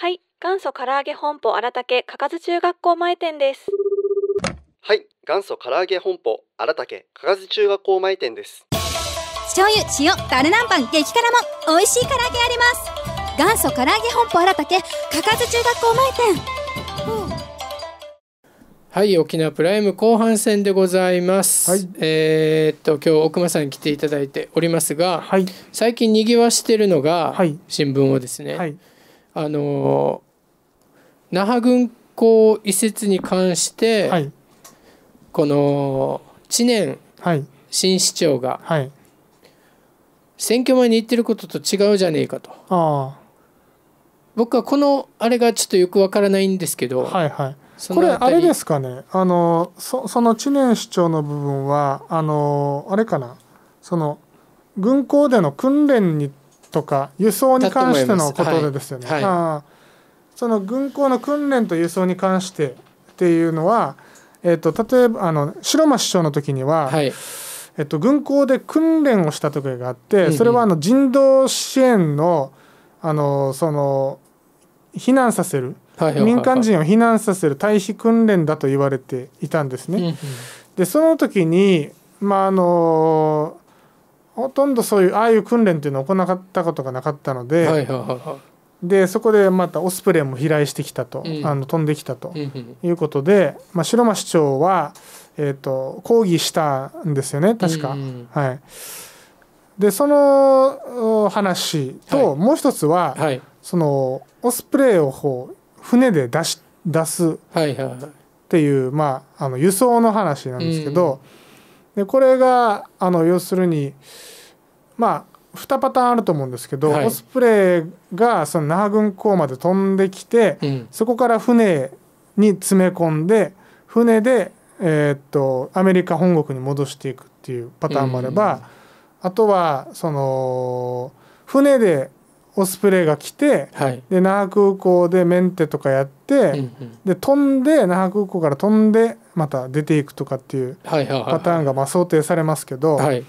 はい、元祖唐揚げ本舗荒竹かかず中学校前店です。はい、元祖唐揚げ本舗荒竹かかず中学校前店です。醤油、塩、ダルナンパン、激辛も美味しい唐揚げあります。元祖唐揚げ本舗荒竹かかず中学校前店。はい、沖縄プライム後半戦でございます。はい、えー、っと今日奥間さんに来ていただいておりますが、はい、最近にぎわしているのが、はい、新聞をですね。あの那覇軍港移設に関して、はい、この知念新市長が、はい、選挙前に言ってることと違うじゃねえかと僕はこのあれがちょっとよくわからないんですけど、はいはい、これあれですかねあのそその知念市長の部分はあのあれかなその軍港での訓練にとか輸送に関してのことでですよね。はいはい、その軍港の訓練と輸送に関してっていうのは、えーと、例えばあの白間市長の時には、はい、えーと、と軍港で訓練をした時があって、それはあの人道支援のあのその避難させる、民間人を避難させる退避訓練だと言われていたんですね。でその時に、まああのほとんどそういうああいう訓練っていうのを行ったことがなかったので、はいはいはい、でそこでまたオスプレイも飛来してきたと、うん、あの飛んできたということで、うん、まあ、城間市長は、えーと、抗議したんですよね確か。うん、はい、でその話と、はい、もう一つは、はい、そのオスプレイをこう船で出し出すっていう、はいはい、まあ、あの輸送の話なんですけど、でこれがあの要するに。まあ2パターンあると思うんですけど、はい、オスプレイがその那覇軍港まで飛んできて、うん、そこから船に詰め込んで船で、えー、っとアメリカ本国に戻していくっていうパターンもあれば、うん、あとはその船でオスプレイが来て、はい、で那覇空港でメンテとかやって、うんうん、で飛んで那覇空港から飛んでまた出ていくとかっていうパターンがまあ想定されますけど、はいはいはい、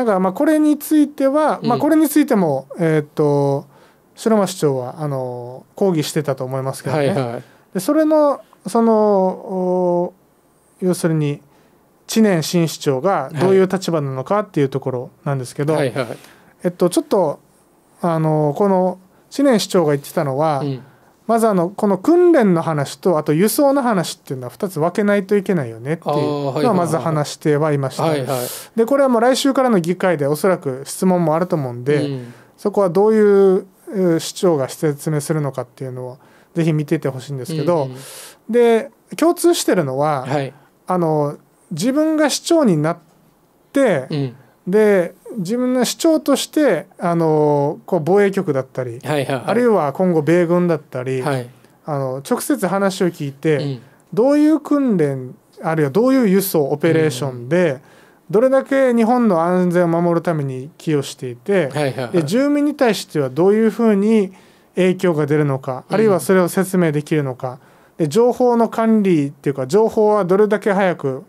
んかまあこれについては、うん、まあこれについても、えー、っと白間市長はあの抗議してたと思いますけどね、はいはい、でそれのその要するに知念新市長がどういう立場なのかっていうところなんですけど、はいはいはい、えっと、ちょっとあのこの知念市長が言ってたのは、うん、まずあのこの訓練の話とあと輸送の話っていうのは2つ分けないといけないよねっていうのはまず話してはいました、でこれはもう来週からの議会でおそらく質問もあると思うんで、うん、そこはどういう市長が説明するのかっていうのをぜひ見ててほしいんですけど、うんうん、で共通してるのは、はい、あの自分が市長になって、うんで自分の主張としてあのこう防衛局だったり、はいはいはい、あるいは今後米軍だったり、はい、あの直接話を聞いて、うん、どういう訓練あるいはどういう輸送オペレーションで、うん、どれだけ日本の安全を守るために寄与していて、はいはいはい、で住民に対してはどういうふうに影響が出るのかあるいはそれを説明できるのか、うん、で情報の管理っていうか情報はどれだけ早く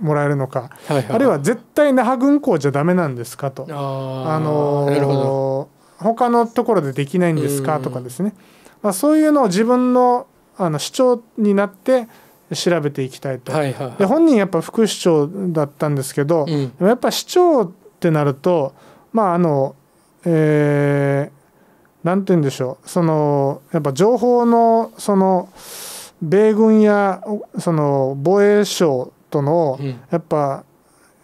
もらえるのか、はいはい、あるいは絶対那覇軍港じゃダメなんですかとあの他のところでできないんですかとかですね、まあ、そういうのを自分のあの主張になって調べていきたいと、はいはいはい、で本人やっぱ副市長だったんですけど、うん、でもやっぱ市長ってなるとまああのえー、なんて言うんでしょうそのやっぱ情報のその米軍やその防衛省トのやっぱ、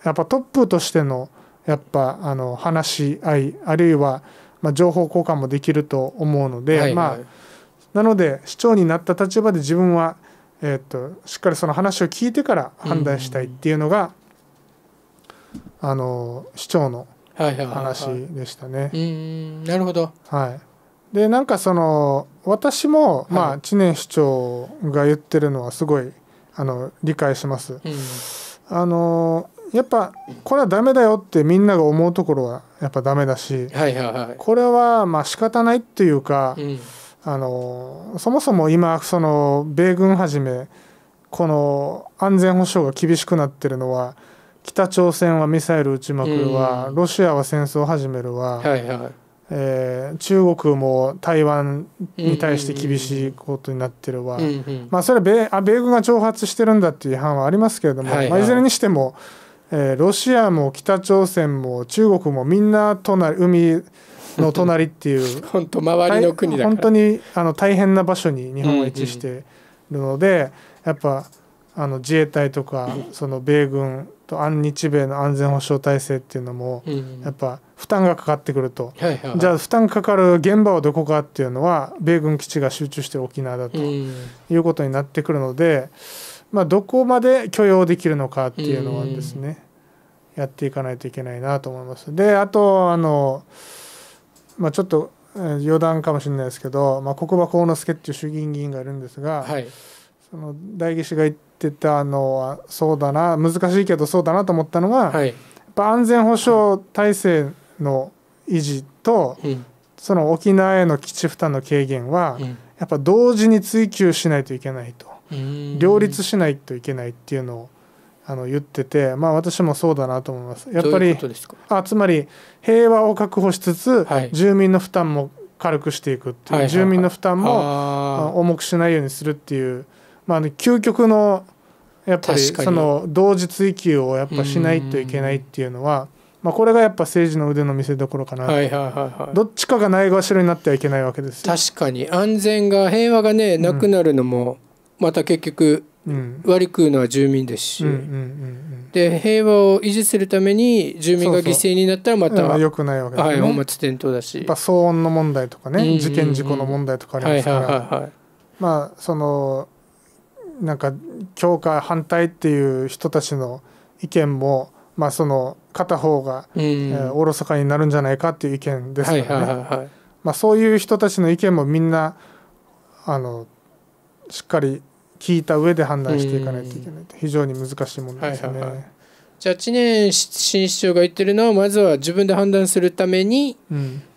やっぱトップとしてのやっぱあの話し合いあるいはま情報交換もできると思うので、まあ、なので市長になった立場で自分は、えっと、しっかりその話を聞いてから判断したいっていうのが、あの市長の話でしたね。なるほど、はい、でなんかその私も、まあ、知念市長が言ってるのはすごいあの理解します。うん、あのやっぱこれはダメだよってみんなが思うところはやっぱダメだし、はいはいはい、これはまあ仕方ないっていうか、うん、あのそもそも今その米軍はじめこの安全保障が厳しくなってるのは北朝鮮はミサイル撃ちまくるわ、うん、ロシアは戦争を始めるわ、はいはい、えー、中国も台湾に対して厳しいことになってるわ、うんうん、まあ、それは米あ米軍が挑発してるんだっていう批判はありますけれども、はいはいまあ、いずれにしても、えー、ロシアも北朝鮮も中国もみんな隣海の隣っていう 本当周りの国だ本当にあの大変な場所に日本は位置してるので、うんうん、やっぱあの自衛隊とかその米軍と日米の安全保障体制っていうのもやっぱ負担がかかってくると、じゃあ負担かかる現場はどこかっていうのは米軍基地が集中してる沖縄だということになってくるので、まあ、どこまで許容できるのかっていうのはですね、やっていかないといけないなと思います。であとあの、まあ、ちょっと余談かもしれないですけど、まあ、国場幸之助っていう衆議院議員がいるんですが、はい、その代議士が言ってってたのはそうだな難しいけどそうだなと思ったのが、はい、やっぱ安全保障体制の維持と、うん、その沖縄への基地負担の軽減は、うん、やっぱ同時に追求しないといけないと両立しないといけないっていうのをあの言ってて、まあ、私もそうだなと思います。やっぱりあつまり平和を確保しつつ、はい、住民の負担も軽くしていくっていう、はい住民の負担も重くしないようにするっていう。まあ、究極のやっぱりその同時追求をやっぱしないといけないっていうのは、まあ、これがやっぱ政治の腕の見せ所かな、はいはいはいはい、どっちかがないがしろになってはいけないわけです確かに安全が平和がねなくなるのも、また結局、割り食うのは住民ですし、うんうんうん、で平和を維持するために住民が犠牲になったらまたよくないわけですね、はい、本末だしやっぱ騒音の問題とかね、うんうんうん、事件事故の問題とかありますから、はいはいはいはい、まあそのなんか強化反対っていう人たちの意見も、まあ、その片方が、えー、おろそかになるんじゃないかっていう意見ですからねそういう人たちの意見もみんなあのしっかり聞いた上で判断していかないといけない非常に難しい問題ですね。はいはいはい、じゃあ知念新市長が言ってるのはまずは自分で判断するために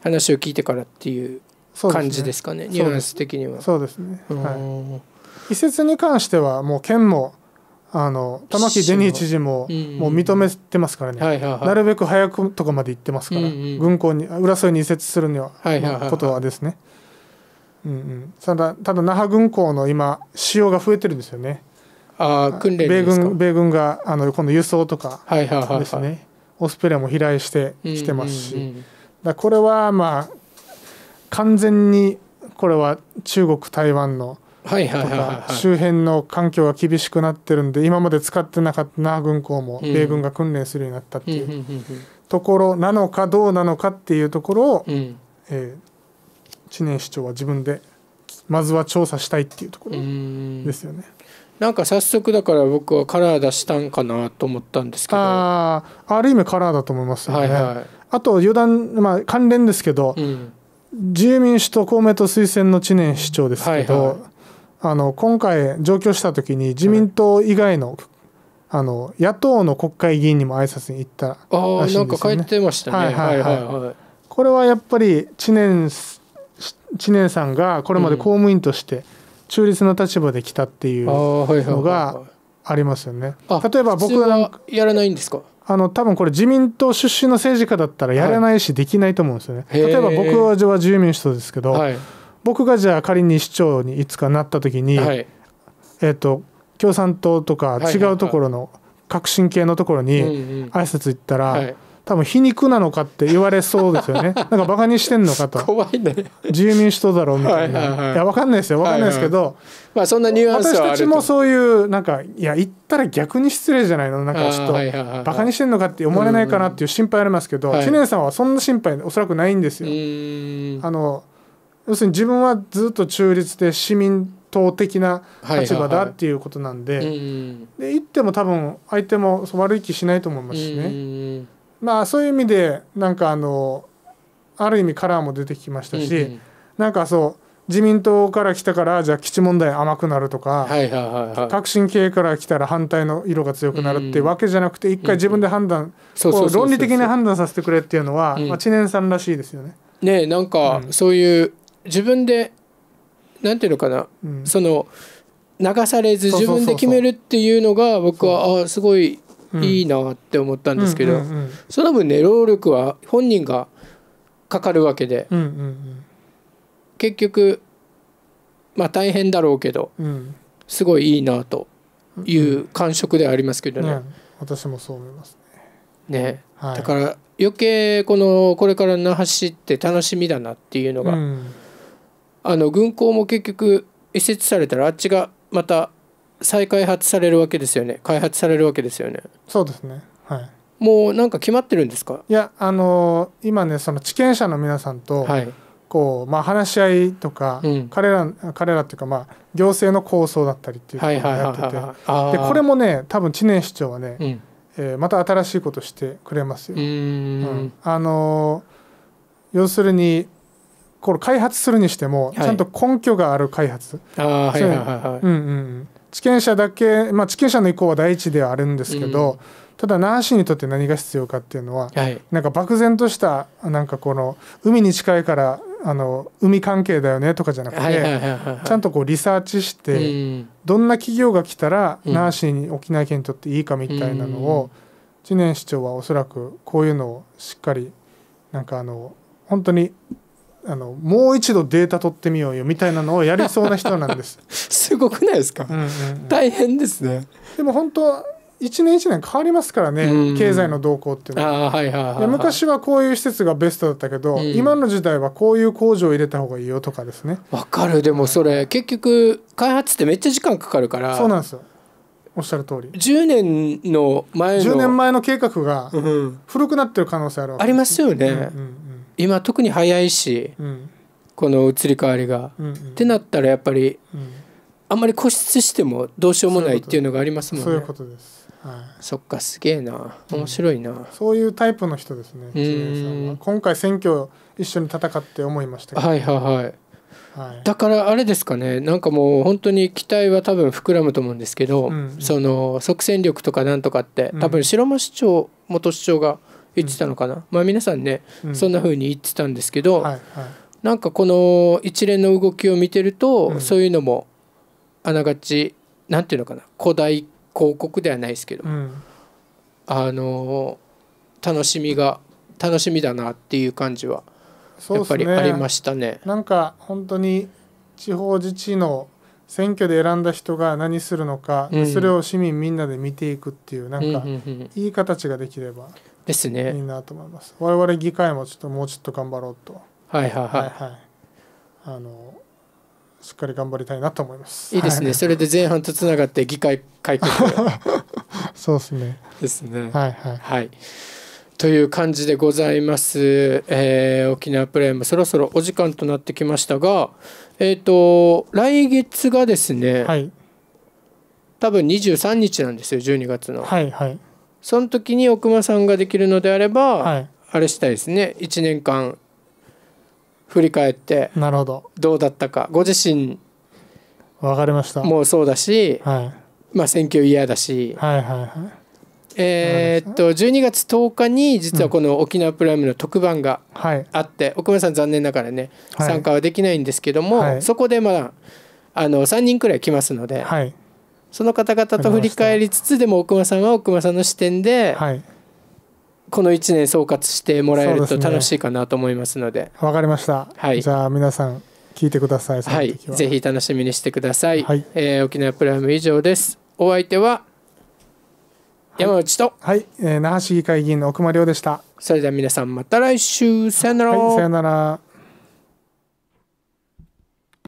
話を聞いてからっていう感じですかね、うん、ねニュアンス的には。そうですね、はい移設に関してはもう県もあの玉城デニー知事ももう認めてますからね、なるべく早くとこまで行ってますから、うんうん、軍港に浦添に移設するには、はいはいはい、ことはですね、うんうん、ただただ那覇軍港の今使用が増えてるんですよねあ訓練米軍米軍があの今度輸送とかですね、はいはい、オスプレイも飛来してきてますし、うんうんうん、だこれはまあ完全にこれは中国台湾のはいはいはい、周辺の環境が厳しくなってるんで今まで使ってなかった那覇軍港も米軍が訓練するようになったっていうところなのかどうなのかっていうところを、うん、えー、知念市長は自分でまずは調査したいっていうところですよね。なんか早速だから僕はカラー出したんかなと思ったんですけどあある意味カラーだと思いますよね。はいはい、あと余談、まあ、関連ですけど、うん、自由民主党公明党推薦の知念市長ですけど。はいはいあの今回上京した時に自民党以外の,、あの野党の国会議員にも挨拶に行ったらしいんですよ、ね、ああなんか帰ってましたねはいはいはい、はい、これはやっぱり知念知念さんがこれまで公務員として中立の立場で来たっていうのがありますよね、例えば僕なんかやらないんですかあの多分これ自民党出身の政治家だったらやらないしできないと思うんですよね、例えば僕は自由民主党ですけど、はい僕がじゃあ仮に市長にいつかなった時に、はい、えっ、と共産党とか違うところの革新系のところに挨拶行ったら、はい、多分皮肉なのかって言われそうですよね なんかバカにしてんのかと怖いね自由民主党だろうみたいな、はいはいはい、いや分かんないですよ分かんないですけど、はいはい、まあそんなニュアンス私たちもそういうなんかいや言ったら逆に失礼じゃないのなんかちょっとバカにしてんのかって思われないかなっていう心配ありますけど、知念さんはそんな心配おそらくないんですよ。あの要するに自分はずっと中立で市民党的な立場だっていうことなんで、いで行っても多分相手も悪い気しないと思いますしね、まあそういう意味でなんかあのある意味カラーも出てきましたし、うんうん、なんかそう自民党から来たからじゃあ基地問題甘くなるとか、革新系から来たら反対の色が強くなるってわけじゃなくて、一回自分で判断、う論理的に判断させてくれっていうのは、まあ、知念さんらしいですよね。ねなんか、そういう自分でなんていうのかな、うん、その流されず自分で決めるっていうのが僕はあすごいいいなって思ったんですけど、その分ね労力は本人がかかるわけで、結局まあ大変だろうけど、うん、すごいいいなという感触ではありますけどね。うん、私もそう思いますね、ねはい、だから余計このこれから那覇市って楽しみだなっていうのが。うんあの軍港も結局移設されたらあっちがまた再開発されるわけですよね開発されるわけですよねそうですねはいもうなんか決まってるんですかいやあのー、今ねその地権者の皆さんと、はい、こうまあ、話し合いとか、うん、彼ら彼らっていうか、まあ、行政の構想だったりっていうことをやっててでこれもね多分知念市長はね、うん、えー、また新しいことしてくれますよ。うん、あのー、要するにこれ開発するにしても、ちゃんと根拠がある開発。はい、うんうん。地権者だけ、まあ、地権者の意向は第一ではあるんですけど、うん、ただナーシにとって何が必要かっていうのは、はい、なんか漠然としたなんかこの海に近いからあの海関係だよねとかじゃなくてちゃんとこうリサーチして、うん、どんな企業が来たら、那覇ナーシに沖縄県にとっていいかみたいなのを、知念市長はおそらくこういうのをしっかりなんかあの本当にあのもう一度データ取ってみようよみたいなのをやりそうな人なんです すごくないですか、うんうんうん、大変ですねでも本当一年一年変わりますからね、うん、経済の動向っていうのは,、はいはいはい、はい、昔はこういう施設がベストだったけど、うん、今の時代はこういう工場を入れた方がいいよとかですねわかるでもそれ結局開発ってめっちゃ時間かかるからそうなんですよおっしゃる通り10年の前の10年前の計画が古くなってる可能性あるわけ、ありますよね、うんうん今特に早いし、うん、この移り変わりが、うんうん、ってなったらやっぱり、うん、あんまり固執してもどうしようもないっていうのがありますもんねそういうことですはい、そっかすげえな面白いな、うん、そういうタイプの人ですねん今回選挙一緒に戦って思いましたはいはいはい、はい、だからあれですかねなんかもう本当に期待は多分膨らむと思うんですけど、うんその即戦力とかなんとかって、多分白間市長元市長が言ってたのかな、まあ皆さんね、そんな風に言ってたんですけど、はいはい、なんかこの一連の動きを見てると、そういうのもあながち何て言うのかな古代広告ではないですけど、あの楽しみが楽しみだなっていう感じはやっぱりありましたね。ねなんか本当に地方自治の選挙で選んだ人が何するのか、うん、それを市民みんなで見ていくっていうなんかいい形ができれば。うんうんうんですねいいなと思います我々議会もちょっともうちょっと頑張ろうとはいはいはい、はいはい、あのしっかり頑張りたいなと思いますいいですね、はい、それで前半とつながって議会改革 そうですねですねはいはいはいという感じでございます、えー、沖縄プレイもそろそろお時間となってきましたがえっ、ー、と来月がですね、はい、多分23日なんですよ12月のはいはいその時に奥間さんができるのであれば、はい、あれしたいですね1年間振り返ってなるほどどうだったかご自身分かりましたもうそうだし、はい、まあ選挙嫌だし、はいはいはい、えー、っと12月10日に実はこの沖縄プライムの特番があって、うん、奥村さん残念ながらね、はい、参加はできないんですけども、そこでまだあの3人くらい来ますので、はい、その方々と振り返りつつでも奥間さんは奥間さんの視点で、はい、この1年総括してもらえると楽しいかなと思いますのでわ、ね、かりました、はい、じゃあ皆さん聞いてくださいは、はい、ぜひ楽しみにしてください、はい、えー、沖縄プライム以上ですお相手は山内と、はい、はい、えー、那覇市議会議員の奥間亮でしたそれでは皆さんまた来週さよなら、はい、さよなら